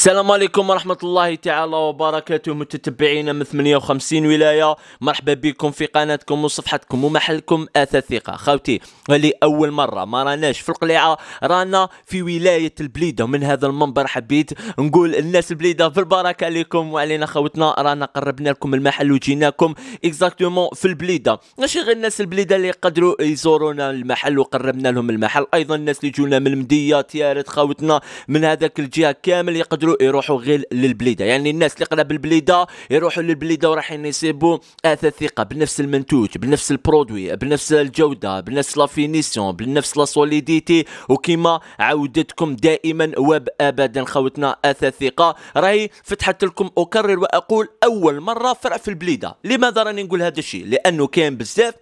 السلام عليكم ورحمة الله تعالى وبركاته متتبعينا من 58 ولاية مرحبا بكم في قناتكم وصفحتكم ومحلكم أثاث ثقة خوتي ولأول مرة ما راناش في القليعة رانا في ولاية البليدة ومن هذا المنبر حبيت نقول الناس البليدة بالبركة عليكم وعلينا خوتنا رانا قربنا لكم المحل وجيناكم اكزاكتومون في البليدة ماشي غير الناس البليدة اللي يقدروا يزورونا المحل وقربنا لهم المحل أيضا الناس اللي جونا من المدية تيارت خوتنا من هذاك الجهة كامل يقدروا يديروا يروحوا غير للبليده يعني الناس اللي قلب البليده يروحوا للبليده وراحين يصيبوا اثاث ثقه بنفس المنتوج بنفس البرودوي بنفس الجوده بنفس لا فينيسيون بنفس لا سوليديتي وكيما عودتكم دائما وابدا خوتنا اثاث ثقه راهي فتحت لكم اكرر واقول اول مره فرع في البليده لماذا راني نقول هذا الشيء لانه كاين بزاف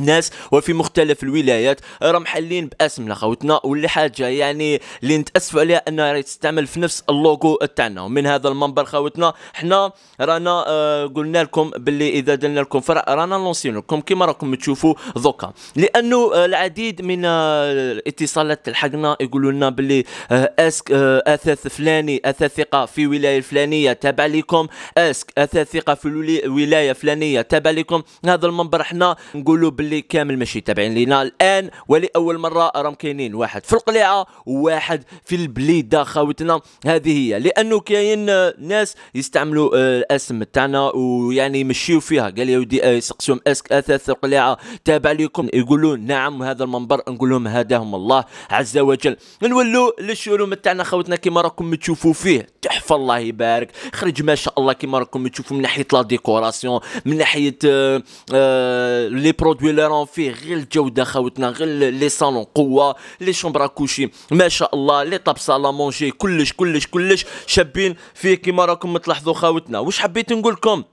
ناس وفي مختلف الولايات راه محلين باسمنا خوتنا واللي حاجه يعني اللي نتاسفوا عليها انها راهي تستعمل في نفس اللوغو تاعنا ومن هذا المنبر خوتنا حنا رانا آه قلنا لكم باللي اذا درنا لكم فرع رانا لونسيون لكم كيما راكم تشوفوا دوكا لانه آه العديد من آه الاتصالات تلحقنا يقولوا لنا باللي آه اسك آه اثاث فلاني اثاث ثقه في ولايه فلانيه تابع لكم اسك اثاث ثقه في ولايه فلانيه تابع لكم هذا المنبر حنا نقولوا باللي كامل ماشي تابعين لينا الان ولاول مره راهم كاينين واحد في القليعه وواحد في البليده خاوتنا هذه هي لانه كاين ناس يستعملوا آه، الاسم تاعنا ويعني يمشيو فيها قال يا ودي آه، يسقسيهم اسك اثاث القليعه تابع لكم يقولوا نعم هذا المنبر نقول لهم هداهم الله عز وجل نولوا للشؤون تاعنا خوتنا كيما راكم تشوفوا فيه تحفه الله يبارك خرج ما شاء الله كيما راكم تشوفوا من ناحيه لا ديكوراسيون من ناحيه آه، لي برودوي اللي راهم فيه غير الجوده خاوتنا غير لي صالون قوه لي شومبرا كوشي ما شاء الله لي طاب مونجي كلش كلش كلش شابين فيه كيما راكم تلاحظوا خاوتنا واش حبيت نقول لكم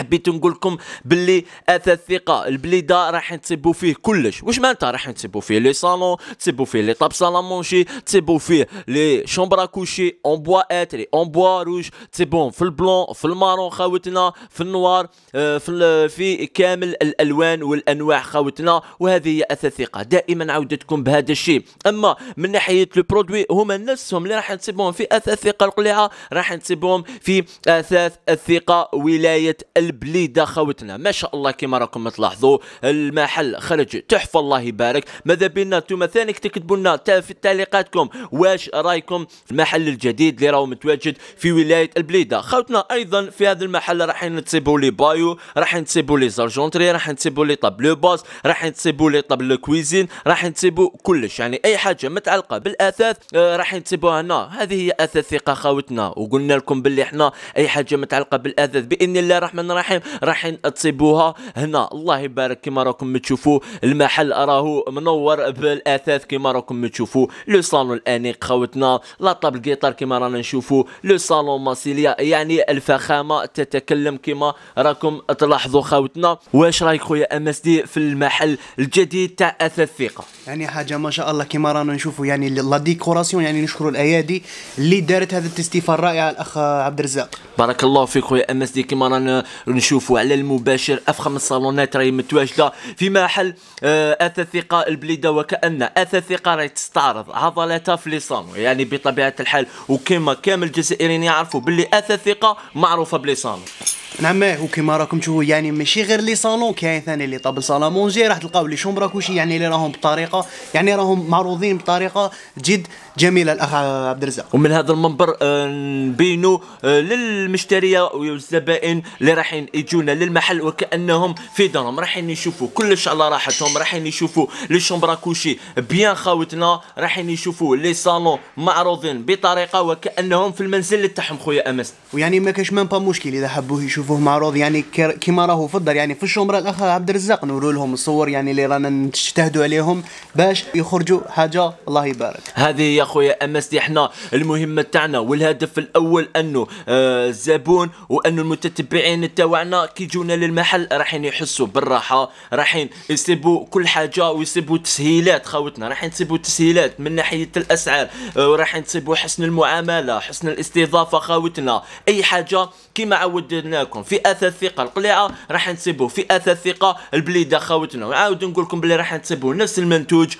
حبيت نقول لكم باللي اثاث الثقه البليده راح نتصيبوا فيه كلش واش معناتها راح نتصيبوا فيه لي صالون تصيبوا فيه لي طاب مونشي تصيبوا فيه لي شومبرا كوشي اون بوا اتري اون بوا روج تصيبوهم في البلون في المارون خاوتنا في النوار آه، في في كامل الالوان والانواع خاوتنا وهذه هي اثاث الثقه دائما عودتكم بهذا الشيء اما من ناحيه لو برودوي هما نفسهم اللي راح تسيبوهم في اثاث الثقه القليعه راح تسيبوهم في اثاث الثقه ولايه البليده خاوتنا ما شاء الله كما راكم تلاحظوا المحل خرج تحفه الله يبارك ماذا بينا انتم ثاني تكتبوا لنا في تعليقاتكم واش رايكم في المحل الجديد اللي راهو متواجد في ولايه البليده خاوتنا ايضا في هذا المحل راح نتصيبوا لي بايو راح نتصيبوا لي زارجونتري راح نتصيبوا لي طابلو باس راح نتصيبوا لي طابلو كويزين راح نتصيبوا كلش يعني اي حاجه متعلقه بالاثاث آه، راح نتصيبوها هنا هذه هي اثاث ثقه خاوتنا وقلنا لكم باللي احنا اي حاجه متعلقه بالاثاث باذن الله الرحمن الرحيم الرحيم راح تصيبوها هنا الله يبارك كما راكم تشوفوا المحل راهو منور بالاثاث كما راكم تشوفوا لو صالون الانيق خوتنا لا طاب جيتار كما رانا نشوفوا لو صالون ماسيليا يعني الفخامه تتكلم كما راكم تلاحظوا خوتنا واش رايك خويا ام اس دي في المحل الجديد تاع اثاث ثقه يعني حاجه ما شاء الله كما رانا نشوفوا يعني لا ديكوراسيون يعني نشكروا الايادي اللي دارت هذا التستيفه الرائعه الاخ عبد الرزاق بارك الله فيك خويا ام اس دي كما رانا نشوفوا على المباشر افخم الصالونات راهي متواجده في محل آه، اثاث ثقه البليده وكان اثاث ثقه راهي تستعرض عضلاتها في ليسانو يعني بطبيعه الحال وكما كامل الجزائريين يعرفوا باللي اثاث ثقه معروفه بليسانو نعم وكما راكم تشوفوا يعني ماشي غير لي صالون كاين ثاني لي طابل صالونجي راح تلقاو لي شومبرا كوشي يعني اللي راهم بطريقه يعني راهم معروضين بطريقه جد جميله الاخ عبد الرزاق ومن هذا المنبر آه، نبينوا آه، للمشتريه والزبائن اللي راح رايحين يجونا للمحل وكانهم في دارهم رايحين يشوفوا كلش على راحتهم رايحين يشوفوا لي شومبرا كوشي بيان خاوتنا رايحين يشوفوا لي صالون معروضين بطريقه وكانهم في المنزل تاعهم خويا امس ويعني ما كاش مام با مشكل اذا حبوه يشوفوه معروض يعني كيما راهو في الدار يعني في الشومبرا الاخ عبد الرزاق نوروا لهم الصور يعني اللي رانا نجتهدوا عليهم باش يخرجوا حاجه الله يبارك هذه يا خويا امس احنا المهمه تاعنا والهدف الاول انه آه الزبون وانه المتتبعين تاعنا كي جونا للمحل رايحين يحسوا بالراحه رايحين يسيبوا كل حاجه ويسيبوا تسهيلات خاوتنا رايحين تسيبوا تسهيلات من ناحيه الاسعار آه، وراحين تسيبوا حسن المعامله حسن الاستضافه خاوتنا اي حاجه كيما عودناكم في اثاث ثقه القليعه راح نسيبوه في اثاث ثقه البليده خاوتنا وعاود نقول لكم بلي راح نسيبوه نفس المنتوج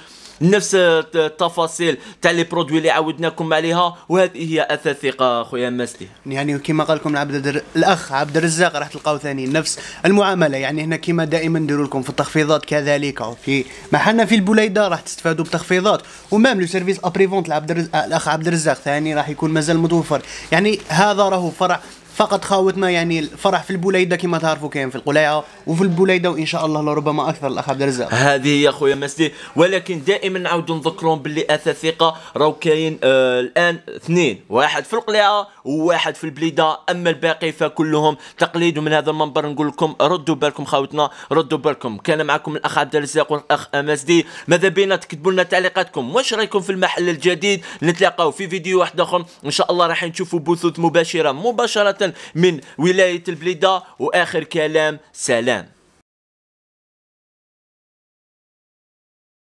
نفس التفاصيل تاع لي برودوي اللي عودناكم عليها وهذه هي اثاثيقه خويا مسلي يعني كيما قال لكم عبد الدر... الاخ عبد الرزاق راح تلقاو ثاني نفس المعامله يعني هنا كيما دائما نديروا لكم في التخفيضات كذلك وفي محلنا في البوليده راح تستفادوا بتخفيضات ومام لو سيرفيس ابريفونت لعبد الرز... الاخ عبد الرزاق ثاني راح يكون مازال متوفر يعني هذا راهو فرع فقط خاوتنا يعني الفرح في البوليده كما تعرفوا كاين في القلاعه وفي البوليده وان شاء الله لربما اكثر الاخ عبد الرزاق هذه يا خويا مسدي ولكن دائما نعاود نذكرهم باللي اثاث ثقه راهو كاين آه الان اثنين واحد في القلاعه وواحد في البليده اما الباقي فكلهم تقليد ومن هذا المنبر نقول لكم ردوا بالكم خاوتنا ردوا بالكم كان معكم الاخ عبد الرزاق والاخ مسدي ماذا بينا تكتبوا لنا تعليقاتكم واش رايكم في المحل الجديد نتلاقاو في فيديو واحد اخر ان شاء الله راح نشوفوا بثوث مباشره مباشره من ولاية البليدة وآخر كلام سلام